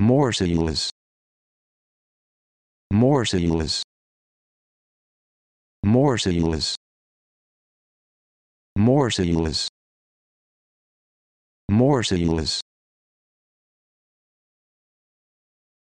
Morseillas. Morseillas. Morseillas. Morseillas. Morseillas.